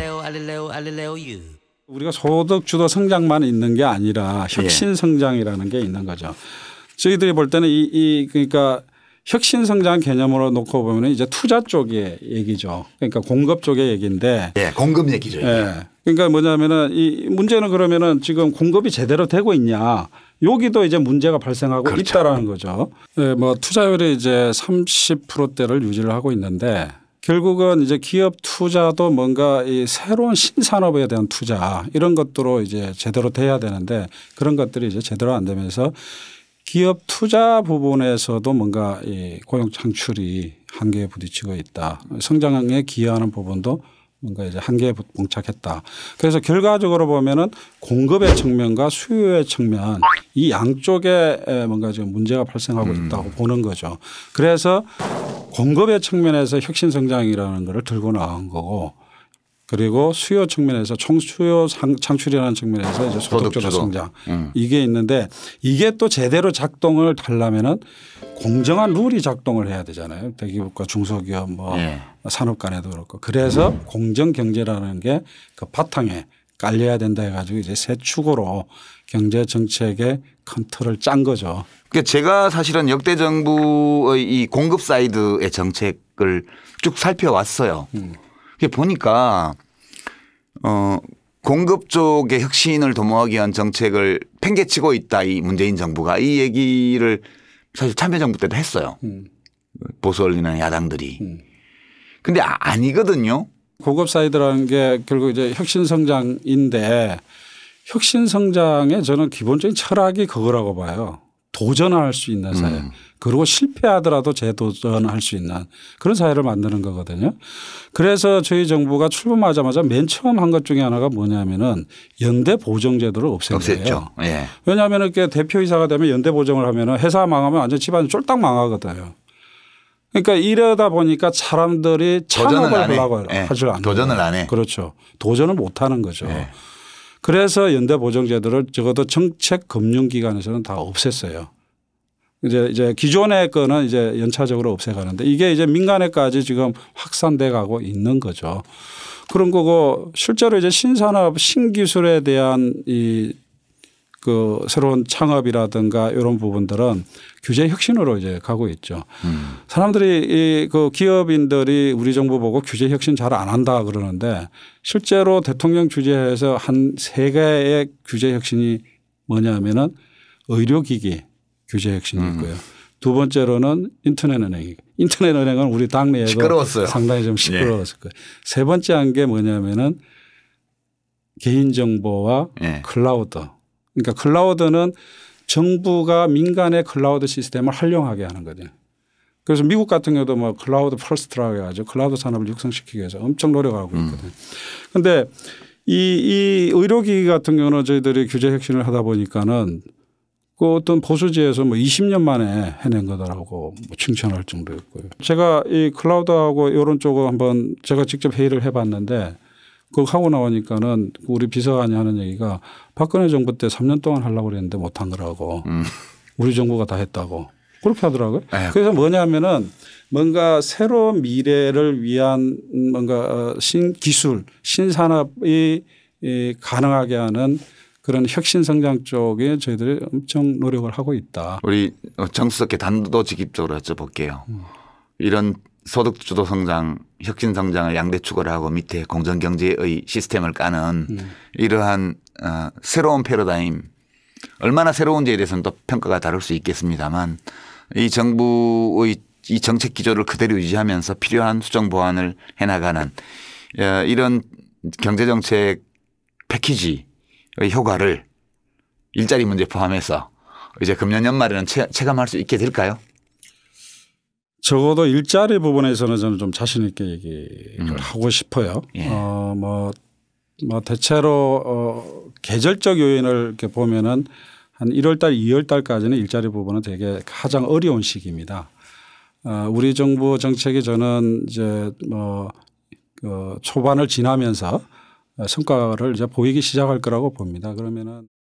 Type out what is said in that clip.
알릴레오 알릴레오 알릴레오 유. 우리가 소득 주도 성장만 있는 게 아니라 혁신 예. 성장이라는 게 있는 거죠. 저희들이 볼 때는 이, 이 그러니까 혁신 성장 개념으로 놓고 보면 이제 투자 쪽의 얘기죠. 그러니까 공급 쪽의 얘기인데. 네, 공급 얘기죠. 네. 그러니까 뭐냐면은 이 문제는 그러면은 지금 공급이 제대로 되고 있냐. 여기도 이제 문제가 발생하고 그렇죠. 있다라는 거죠. 네, 뭐 투자율이 이제 30%대를 유지를 하고 있는데 결국은 이제 기업 투자도 뭔가 이 새로운 신산업에 대한 투자 이런 것들로 이제 제대로 돼야 되는데 그런 것들이 이제 제대로 안 되면서 기업 투자 부분에서도 뭔가 이 고용 창출이 한계에 부딪히고 있다. 성장에 기여하는 부분도 뭔가 이제 한계에 봉착했다. 그래서 결과적으로 보면은 공급의 측면과 수요의 측면 이 양쪽에 뭔가 지금 문제가 발생하고 음. 있다고 보는 거죠. 그래서 공급의 측면에서 혁신 성장이라는 것을 들고 나온 거고 그리고 수요 측면에서 총수요 창출이라는 측면에서 이제 소득주도 성장 음. 이게 있는데 이게 또 제대로 작동을 하라면은 공정한 룰이 작동을 해야 되잖아요. 대기업과 중소기업 뭐 예. 산업 간에도 그렇고 그래서 음. 공정 경제라는 게 그 바탕에 깔려야 된다 해가지고 이제 새 축으로 경제 정책의 컨트롤 짠 거죠. 그러니까 제가 사실은 역대 정부의 이 공급 사이드의 정책을 쭉 살펴왔어요. 음. 그게 보니까 어 공급 쪽의 혁신을 도모하기 위한 정책을 팽개치고 있다 이 문재인 정부가 이 얘기를 사실 참여정부 때도 했어요. 음. 보수 언론이나 야당들이. 음. 근데 아, 아니거든요. 고급 사이드라는 게 결국 이제 혁신 성장인데 혁신 성장에 저는 기본적인 철학이 그거라고 봐요. 도전할 수 있는 사회. 음. 그리고 실패하더라도 재도전할 수 있는 그런 사회를 만드는 거거든요. 그래서 저희 정부가 출범하자마자 맨 처음 한 것 중에 하나가 뭐냐면은 연대 보정 제도를 없앤 거예요. 예. 왜냐하면 이렇게 대표이사가 되면 연대 보정을 하면은 회사 망하면 완전 집안이 쫄딱 망하거든요. 그러니까 이러다 보니까 사람들이 창업을 하려고 네. 예. 하질 않아요. 도전을 안 해. 그렇죠. 도전을 못 하는 거죠. 네. 그래서 연대 보증제도를 적어도 정책 금융기관에서는 다 없앴어요. 이제 이제 기존의 거는 이제 연차적으로 없애가는데 이게 이제 민간에까지 지금 확산돼 가고 있는 거죠. 그런 거고 실제로 이제 신산업 신기술에 대한 이그 새로운 창업이라든가 이런 부분들은 규제 혁신으로 이제 가고 있죠. 음. 사람들이 이그 기업인들이 우리 정부 보고 규제 혁신 잘 안 한다 그러는데 실제로 대통령 주재에서한 세 개의 규제 혁신이 뭐냐면은 의료기기 규제 혁신이 음. 있고요. 음. 두 번째로는 인터넷 은행. 인터넷 은행은 우리 당내에서 상당히 좀 예. 시끄러웠을 예. 거예요. 세 번째 한 게 뭐냐면은 개인정보와 예. 클라우드 그러니까 클라우드는 정부가 민간의 클라우드 시스템을 활용하게 하는 거죠. 그래서 미국 같은 경우도 뭐 클라우드 퍼스트라고 해가지고 클라우드 산업을 육성시키기 위해서 엄청 노력하고 음. 있거든요. 그런데 이, 이 의료기기 같은 경우는 저희들이 규제 혁신을 하다 보니까는 그 어떤 보수지에서 뭐 20년 만에 해낸 거더라고뭐 칭찬할 정도였고요. 제가 이 클라우드하고 이런 쪽을 한번 제가 직접 회의를 해봤는데 그거 하고 나오니까는 우리 비서관이 하는 얘기가 박근혜 정부 때 3년 동안 하려고 그랬는데 못한 거라고. 음. 우리 정부가 다 했다고. 그렇게 하더라고요. 에이. 네. 그래서 뭐냐면은 하 뭔가 새로운 미래를 위한 뭔가 어, 신기술, 신산업이 가능하게 하는 그런 혁신 성장 쪽에 저희들이 엄청 노력을 하고 있다. 우리 정수석께 단도직입적으로 여쭤볼게요. 음. 이런 소득 주도 성장, 혁신 성장을 양대 축으로 하고 밑에 공정 경제의 시스템을 까는 음. 이러한 어, 새로운 패러다임 얼마나 새로운지에 대해서는 또 평가가 다를 수 있겠습니다만 이 정부의 이 정책 기조를 그대로 유지하면서 필요한 수정 보완을 해나가는 어, 이런 경제 정책 패키지의 효과를 일자리 문제 포함해서 이제 금년 연말에는 체, 체감할 수 있게 될까요? 적어도 일자리 부분에서는 저는 좀 자신 있게 얘기를 음. 하고 싶어요. 예. 어, 뭐, 뭐 대체로 어, 계절적 요인을 이렇게 보면은 한 1월달, 2월달까지는 일자리 부분은 되게 가장 어려운 시기입니다. 어, 우리 정부 정책이 저는 이제 뭐그 초반을 지나면서 성과를 이제 보이기 시작할 거라고 봅니다. 그러면은.